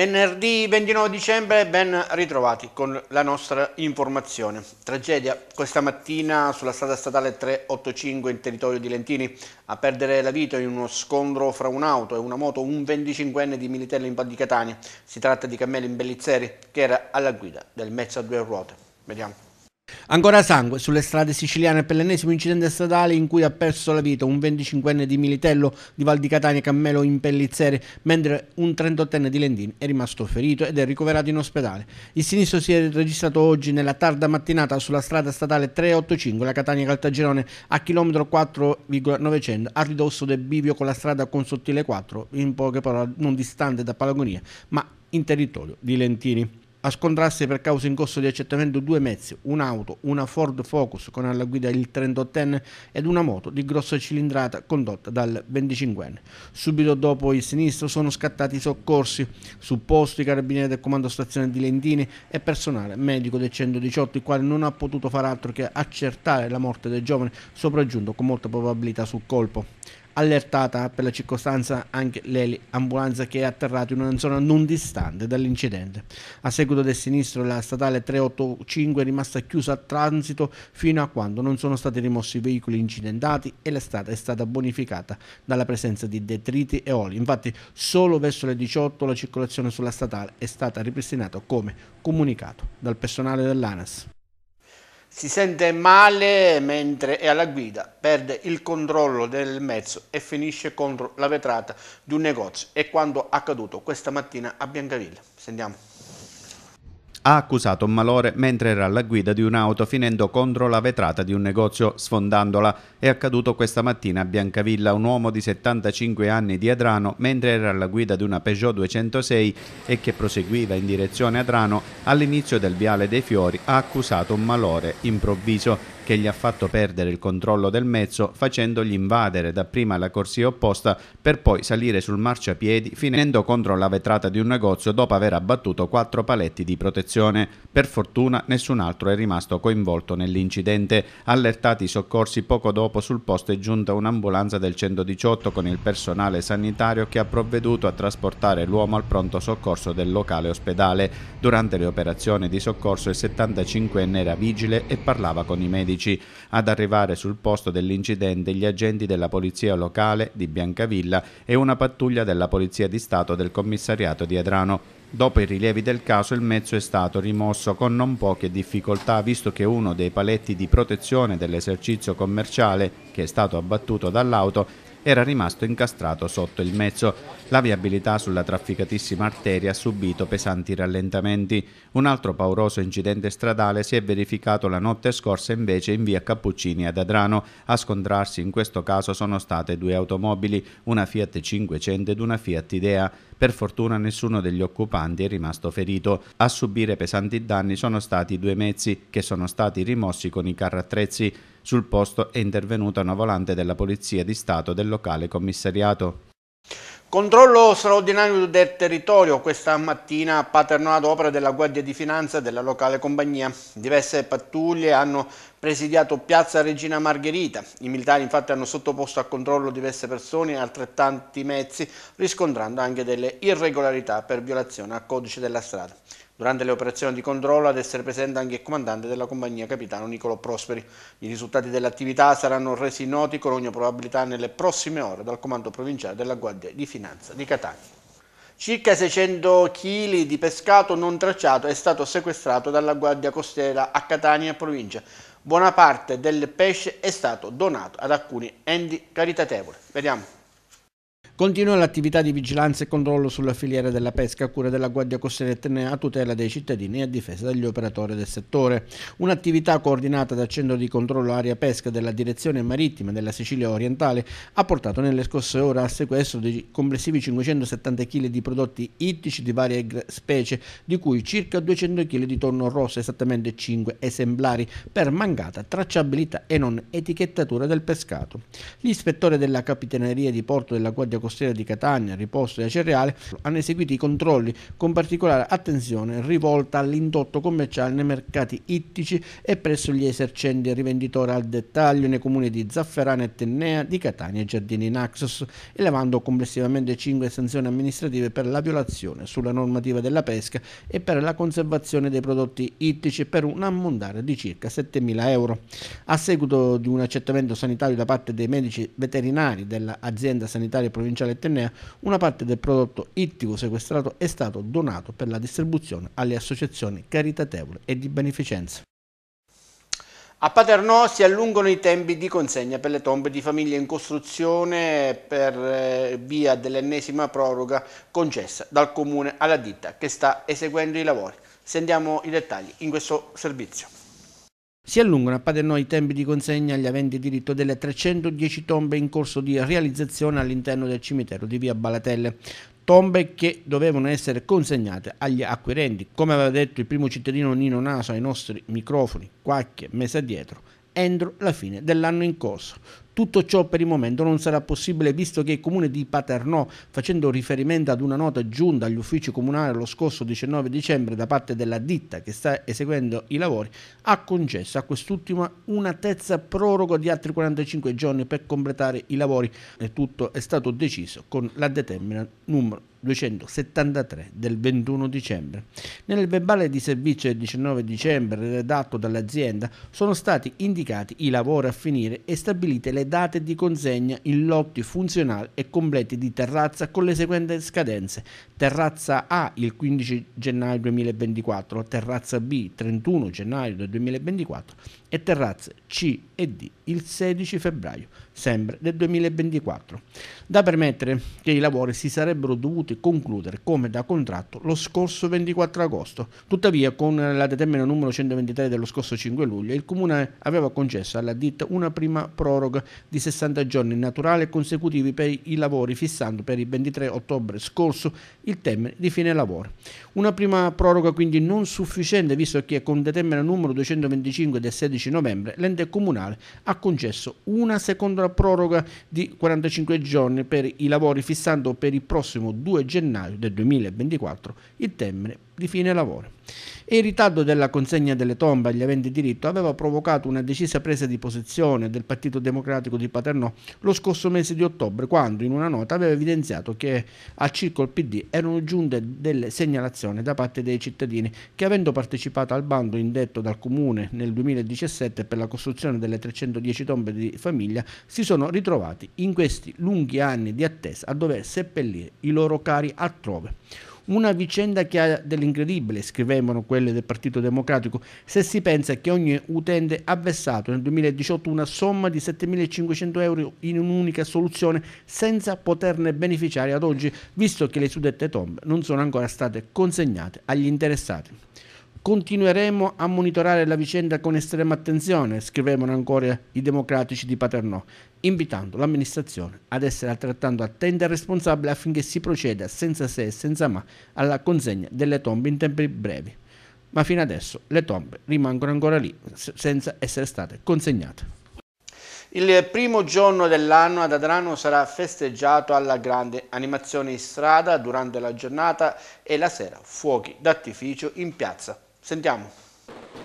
Venerdì 29 dicembre ben ritrovati con la nostra informazione. Tragedia questa mattina sulla strada statale 385 in territorio di Lentini. A perdere la vita in uno scontro fra un'auto e una moto un 25enne di Militello in Val di Catania. Si tratta di Cammello Imbellizzeri che era alla guida del mezzo a due ruote. Vediamo. Ancora sangue sulle strade siciliane per l'ennesimo incidente stradale in cui ha perso la vita un 25enne di Militello di Val di Catania Cammelo in Pellizzere, mentre un 38enne di Lendini è rimasto ferito ed è ricoverato in ospedale. Il sinistro si è registrato oggi nella tarda mattinata sulla strada statale 385, la Catania Caltagirone, a chilometro 4,900, a ridosso del bivio con la strada Consottile 4, in poche parole non distante da Palagonia, ma in territorio di Lentini a scontrarsi per causa in corso di accettamento due mezzi, un'auto, una Ford Focus con alla guida il 38enne ed una moto di grossa cilindrata condotta dal 25enne. Subito dopo il sinistro sono scattati i soccorsi, su posto i carabinieri del comando stazione di Lentini e personale medico del 118, il quale non ha potuto far altro che accertare la morte del giovane sopraggiunto con molta probabilità sul colpo allertata per la circostanza anche l'ambulanza che è atterrata in una zona non distante dall'incidente. A seguito del sinistro la statale 385 è rimasta chiusa a transito fino a quando non sono stati rimossi i veicoli incidentati e la strada è stata bonificata dalla presenza di detriti e oli. Infatti solo verso le 18 la circolazione sulla statale è stata ripristinata come comunicato dal personale dell'ANAS si sente male mentre è alla guida, perde il controllo del mezzo e finisce contro la vetrata di un negozio. È quanto accaduto questa mattina a Biancavilla. Sentiamo ha accusato un Malore mentre era alla guida di un'auto finendo contro la vetrata di un negozio sfondandola. È accaduto questa mattina a Biancavilla un uomo di 75 anni di Adrano mentre era alla guida di una Peugeot 206 e che proseguiva in direzione Adrano all'inizio del viale dei Fiori ha accusato un malore improvviso che gli ha fatto perdere il controllo del mezzo facendogli invadere dapprima la corsia opposta per poi salire sul marciapiedi finendo contro la vetrata di un negozio dopo aver abbattuto quattro paletti di protezione. Per fortuna nessun altro è rimasto coinvolto nell'incidente. Allertati i soccorsi poco dopo sul posto è giunta un'ambulanza del 118 con il personale sanitario che ha provveduto a trasportare l'uomo al pronto soccorso del locale ospedale. Durante le operazioni di soccorso il 75enne era vigile e parlava con i medici. 15 ad arrivare sul posto dell'incidente gli agenti della polizia locale di Biancavilla e una pattuglia della polizia di Stato del commissariato di Adrano. Dopo i rilievi del caso il mezzo è stato rimosso con non poche difficoltà visto che uno dei paletti di protezione dell'esercizio commerciale che è stato abbattuto dall'auto era rimasto incastrato sotto il mezzo. La viabilità sulla trafficatissima arteria ha subito pesanti rallentamenti. Un altro pauroso incidente stradale si è verificato la notte scorsa invece in via Cappuccini ad Adrano. A scontrarsi in questo caso sono state due automobili, una Fiat 500 ed una Fiat Idea. Per fortuna nessuno degli occupanti è rimasto ferito. A subire pesanti danni sono stati due mezzi che sono stati rimossi con i carrattrezzi. Sul posto è intervenuta una volante della Polizia di Stato del locale commissariato. Controllo straordinario del territorio questa mattina a Paternò ad opera della Guardia di Finanza della locale compagnia. Diverse pattuglie hanno presidiato Piazza Regina Margherita. I militari infatti hanno sottoposto a controllo diverse persone e altrettanti mezzi, riscontrando anche delle irregolarità per violazione al codice della strada durante le operazioni di controllo ad essere presente anche il comandante della compagnia capitano Nicolo Prosperi. I risultati dell'attività saranno resi noti con ogni probabilità nelle prossime ore dal comando provinciale della Guardia di Finanza di Catania. Circa 600 kg di pescato non tracciato è stato sequestrato dalla Guardia Costiera a Catania provincia. Buona parte del pesce è stato donato ad alcuni enti caritatevoli. Vediamo. Continua l'attività di vigilanza e controllo sulla filiera della pesca a cura della Guardia Costiera Etnea a tutela dei cittadini e a difesa degli operatori del settore. Un'attività coordinata dal Centro di Controllo Aria Pesca della Direzione Marittima della Sicilia Orientale ha portato nelle scorse ore al sequestro di complessivi 570 kg di prodotti ittici di varie specie, di cui circa 200 kg di tonno rosso, esattamente 5 esemplari, per mancata tracciabilità e non etichettatura del pescato. L'ispettore della Capitaneria di Porto della Guardia Costiera costiera di Catania, Riposto e Acerreale hanno eseguito i controlli con particolare attenzione rivolta all'indotto commerciale nei mercati ittici e presso gli esercenti e rivenditori al dettaglio nei comuni di Zafferana e Tennea, di Catania e Giardini Naxos, elevando complessivamente 5 sanzioni amministrative per la violazione sulla normativa della pesca e per la conservazione dei prodotti ittici per un ammontare di circa 7.000 euro. A seguito di un accettamento sanitario da parte dei medici veterinari dell'azienda sanitaria provinciale provinciale etnea, una parte del prodotto ittico sequestrato è stato donato per la distribuzione alle associazioni caritatevole e di beneficenza. A Paternò si allungano i tempi di consegna per le tombe di famiglie in costruzione per eh, via dell'ennesima proroga concessa dal comune alla ditta che sta eseguendo i lavori. Sentiamo i dettagli in questo servizio. Si allungano a noi i tempi di consegna agli aventi diritto delle 310 tombe in corso di realizzazione all'interno del cimitero di via Balatelle, tombe che dovevano essere consegnate agli acquirenti. Come aveva detto il primo cittadino Nino Naso ai nostri microfoni qualche mese addietro, entro la fine dell'anno in corso. Tutto ciò per il momento non sarà possibile visto che il comune di Paternò, facendo riferimento ad una nota giunta agli uffici comunali lo scorso 19 dicembre da parte della ditta che sta eseguendo i lavori, ha concesso a quest'ultima una terza proroga di altri 45 giorni per completare i lavori e tutto è stato deciso con la determina numero 273 del 21 dicembre. Nel verbale di servizio del 19 dicembre redatto dall'azienda sono stati indicati i lavori a finire e stabilite le le date di consegna in lotti funzionali e completi di terrazza con le seguenti scadenze. Terrazza A il 15 gennaio 2024, terrazza B 31 gennaio 2024 e terrazze C e D il 16 febbraio sempre del 2024, da permettere che i lavori si sarebbero dovuti concludere come da contratto lo scorso 24 agosto. Tuttavia, con la determina numero 123 dello scorso 5 luglio, il Comune aveva concesso alla ditta una prima proroga di 60 giorni naturali consecutivi per i lavori, fissando per il 23 ottobre scorso il termine di fine lavoro. Una prima proroga quindi non sufficiente visto che con determina numero 225 del 16 novembre l'ente comunale ha concesso una seconda proroga di 45 giorni per i lavori fissando per il prossimo 2 gennaio del 2024 il termine di fine lavoro. E il ritardo della consegna delle tombe agli aventi diritto aveva provocato una decisa presa di posizione del Partito Democratico di Paternò lo scorso mese di ottobre, quando in una nota aveva evidenziato che al circolo PD erano giunte delle segnalazioni da parte dei cittadini che avendo partecipato al bando indetto dal Comune nel 2017 per la costruzione delle 310 tombe di famiglia si sono ritrovati in questi lunghi anni di attesa a dover seppellire i loro cari altrove. Una vicenda che ha dell'incredibile, scrivevano quelle del Partito Democratico, se si pensa che ogni utente ha versato nel 2018 una somma di 7.500 euro in un'unica soluzione senza poterne beneficiare ad oggi, visto che le suddette tombe non sono ancora state consegnate agli interessati. Continueremo a monitorare la vicenda con estrema attenzione, scrivevano ancora i democratici di Paternò, invitando l'amministrazione ad essere altrettanto attenta e responsabile affinché si proceda senza se e senza ma alla consegna delle tombe in tempi brevi. Ma fino adesso le tombe rimangono ancora lì senza essere state consegnate. Il primo giorno dell'anno ad Adrano sarà festeggiato alla grande animazione in strada durante la giornata e la sera fuochi d'artificio in piazza. Sentiamo.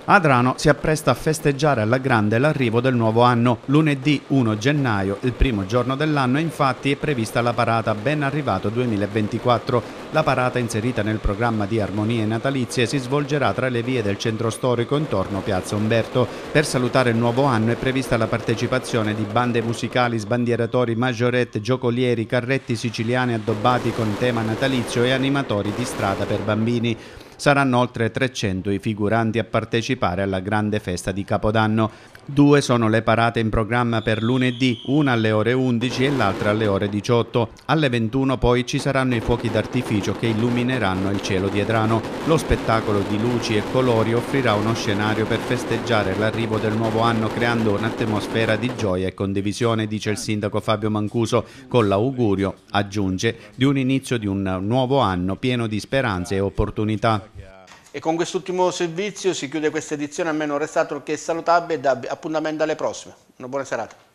Adrano si appresta a festeggiare alla grande l'arrivo del nuovo anno. Lunedì 1 gennaio, il primo giorno dell'anno, infatti è prevista la parata Ben Arrivato 2024. La parata inserita nel programma di armonie natalizie si svolgerà tra le vie del centro storico intorno Piazza Umberto. Per salutare il nuovo anno è prevista la partecipazione di bande musicali, sbandieratori, maggiorette, giocolieri, carretti siciliani addobbati con tema natalizio e animatori di strada per bambini. Saranno oltre 300 i figuranti a partecipare alla grande festa di Capodanno. Due sono le parate in programma per lunedì, una alle ore 11 e l'altra alle ore 18. Alle 21 poi ci saranno i fuochi d'artificio che illumineranno il cielo di Edrano. Lo spettacolo di luci e colori offrirà uno scenario per festeggiare l'arrivo del nuovo anno creando un'atmosfera di gioia e condivisione, dice il sindaco Fabio Mancuso, con l'augurio, aggiunge, di un inizio di un nuovo anno pieno di speranze e opportunità. E con quest'ultimo servizio si chiude questa edizione, a me non resta altro che salutarvi e appuntamento alle prossime. Una buona serata.